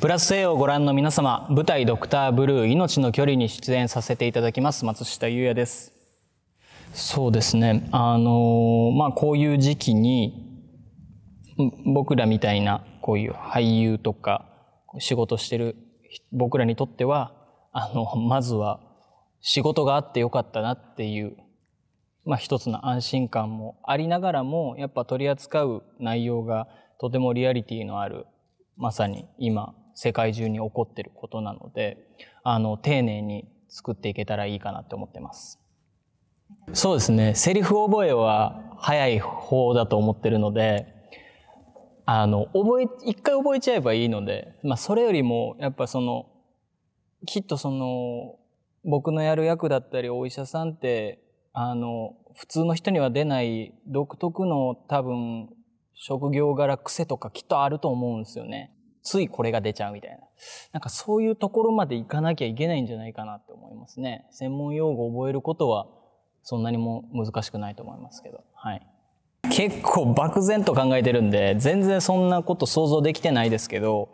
プラス A をご覧の皆様、舞台ドクターブルー命の距離に出演させていただきます、松下優也です。そうですね。あのまあ、こういう時期に、僕らみたいな、こういう俳優とか、仕事してる僕らにとっては、あの、まずは仕事があってよかったなっていう、まあ一つの安心感もありながらも、やっぱ取り扱う内容がとてもリアリティのある、まさに今世界中に起こってることなのであの丁寧に作っていけたらいいかなって思ってます。そうですねセリフ覚えは早い方だと思ってるのであの覚え一回覚えちゃえばいいので、まあ、それよりもやっぱそのきっとその僕のやる役だったりお医者さんってあの普通の人には出ない独特の多分職業柄癖とかきっとあると思うんですよね。ついこれが出ちゃうみたいな。なんかそういうところまでいかなきゃいけないんじゃないかなって思いますね。専門用語を覚えることはそんなにも難しくないと思いますけど。はい。結構漠然と考えてるんで、全然そんなこと想像できてないですけど、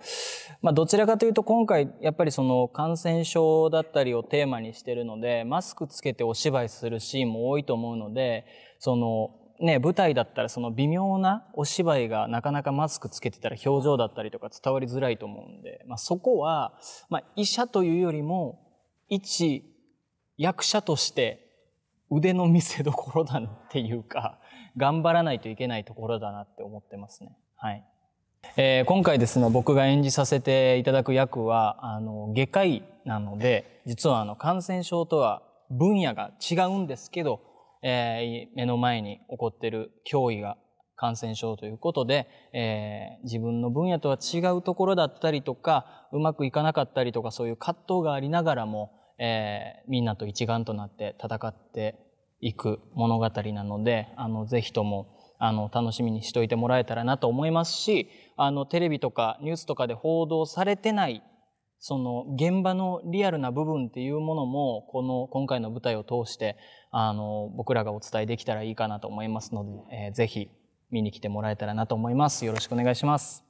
まあどちらかというと今回やっぱりその感染症だったりをテーマにしてるので、マスクつけてお芝居するシーンも多いと思うので、そのね、舞台だったらその微妙なお芝居がなかなかマスクつけてたら表情だったりとか伝わりづらいと思うんで、まあ、そこは、まあ、医者というよりも一役者として腕の見せ所ころだっていうか頑張らないといけないところだなって思ってますね。はいえー、今回ですね僕が演じさせていただく役はあの外科医なので実はあの感染症とは分野が違うんですけどえー、目の前に起こってる脅威が感染症ということで、えー、自分の分野とは違うところだったりとかうまくいかなかったりとかそういう葛藤がありながらも、えー、みんなと一丸となって戦っていく物語なのであのぜひともあの楽しみにしておいてもらえたらなと思いますしあのテレビとかニュースとかで報道されてないその現場のリアルな部分っていうものもこの今回の舞台を通してあの僕らがお伝えできたらいいかなと思いますので、えー、ぜひ見に来てもらえたらなと思いますよろしくお願いします